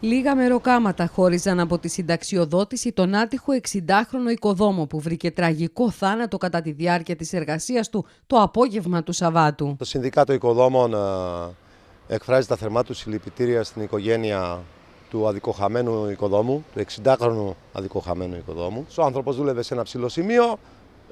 Λίγα μεροκάματα χώριζαν από τη συνταξιοδότηση τον άτυχο 60χρονο οικοδόμο που βρήκε τραγικό θάνατο κατά τη διάρκεια της εργασίας του το απόγευμα του Σαββάτου. Το Συνδικάτο Οικοδόμων ε, εκφράζει τα θερμά του συλληπιτήρια στην οικογένεια του αδικοχαμένου οικοδόμου, του 60χρονου αδικοχαμένου οικοδόμου. Ο άνθρωπος δούλευε σε ένα ψηλό σημείο,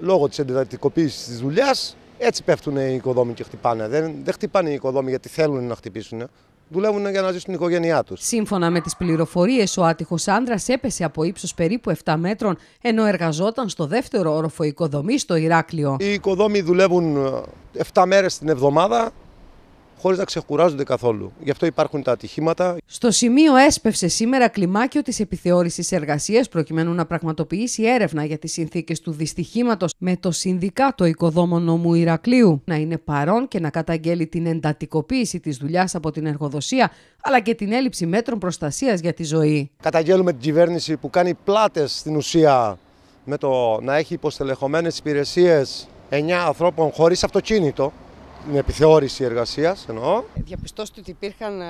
λόγω της εντατικοποίησης της δουλειάς. Έτσι πέφτουν οι οικοδόμοι και χτυπάνε. Δεν, δεν χτυπάνε οι οικοδόμοι γιατί θέλουν να χτυπήσουν δουλεύουν για να ζήσουν την οικογένειά τους. Σύμφωνα με τις πληροφορίες, ο άτυχος άντρα έπεσε από ύψος περίπου 7 μέτρων, ενώ εργαζόταν στο δεύτερο όροφο οικοδομή στο Ηράκλειο. Οι οικοδόμοι δουλεύουν 7 ε, μέρες την εβδομάδα, χωρίς να ξεκουράζονται καθόλου. Γι' αυτό υπάρχουν τα ατυχήματα. Στο σημείο έσπευσε σήμερα κλιμάκιο της επιθεώρησης εργασίας προκειμένου να πραγματοποιήσει έρευνα για τις συνθήκες του δυστυχήματος με το Συνδικάτο Οικοδόμων Νομού Ηρακλείου να είναι παρόν και να καταγγέλει την εντατικοποίηση της δουλειάς από την εργοδοσία αλλά και την έλλειψη μέτρων προστασίας για τη ζωή. Καταγγέλουμε την κυβέρνηση που κάνει πλάτες στην ουσία με το να έχει υποστελεχωμένες υπηρεσίες 9 ανθρώπων χωρίς αυτοκίνητο την επιθεώρηση εργασίας εννοώ. Ε, Διαπιστώστε ότι υπήρχαν ε,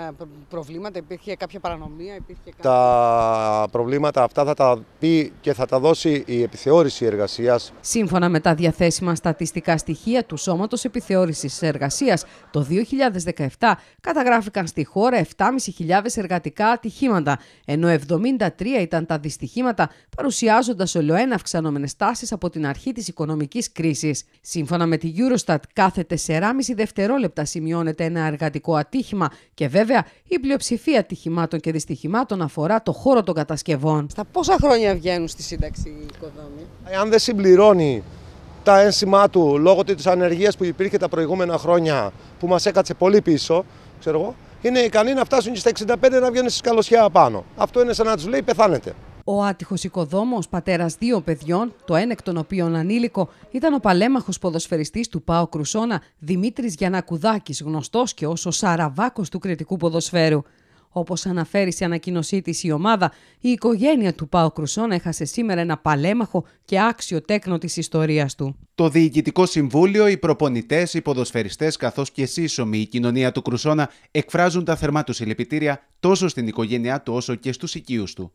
προβλήματα, υπήρχε κάποια παρανομία, υπήρχε κάποια... Τα προβλήματα αυτά θα τα πει και θα τα δώσει η επιθεώρηση εργασίας. Σύμφωνα με τα διαθέσιμα στατιστικά στοιχεία του Σώματος Επιθεώρησης Εργασίας, το 2017 καταγράφηκαν στη χώρα 7.500 εργατικά ατυχήματα, ενώ 73 ήταν τα δυστυχήματα, παρουσιάζοντας ολοένα αυξανόμενες τάσεις από την αρχή της οικονομικής κρίσης. Σύμφωνα με τη Eurostat, κάθε 4,5 δευτερόλεπτα σημειώνεται ένα εργατικό ατύχημα και βέβαια η πλειοψηφία ατυχημάτων και δυστυχημάτων αφορά το χώρο των κατασκευών. Στα πόσα χρόνια βγαίνουν στη σύνταξη οι οικοδόμοι. Ε, αν δεν συμπληρώνει τα ένσημά του λόγω της ανεργίας που υπήρχε τα προηγούμενα χρόνια που μας έκατσε πολύ πίσω, ξέρω εγώ, είναι ικανοί να φτάσουν και στα 65 να βγαίνουν στη καλοσιά απάνω. Αυτό είναι σαν να τους λέει πεθάνετε. Ο άτυχος οικοδόμος, πατέρας δύο παιδιών, το ένα εκ των οποίων ανήλικο, ήταν ο παλέμαχος ποδοσφαιριστής του Πάο Κρουσόνα Δημήτρης Γιανακουδάκης, γνωστός και ως ο Σαραβάκος του κριτικού ποδοσφαίρου. Όπως αναφέρει σε ανακοίνωσή της η ομάδα, η οικογένεια του Πάο Κρουσόνα έχασε σήμερα ένα παλέμαχο και άξιο τέκνο της ιστορίας του. Το Διοικητικό Συμβούλιο, οι προπονητές, οι ποδοσφαιριστές καθώς και σύσσωμοι, η κοινωνία του Κρουσόνα εκφράζουν τα θερμά τους συλληπιτήρια τόσο στην οικογένειά του όσο και στους οικείους του.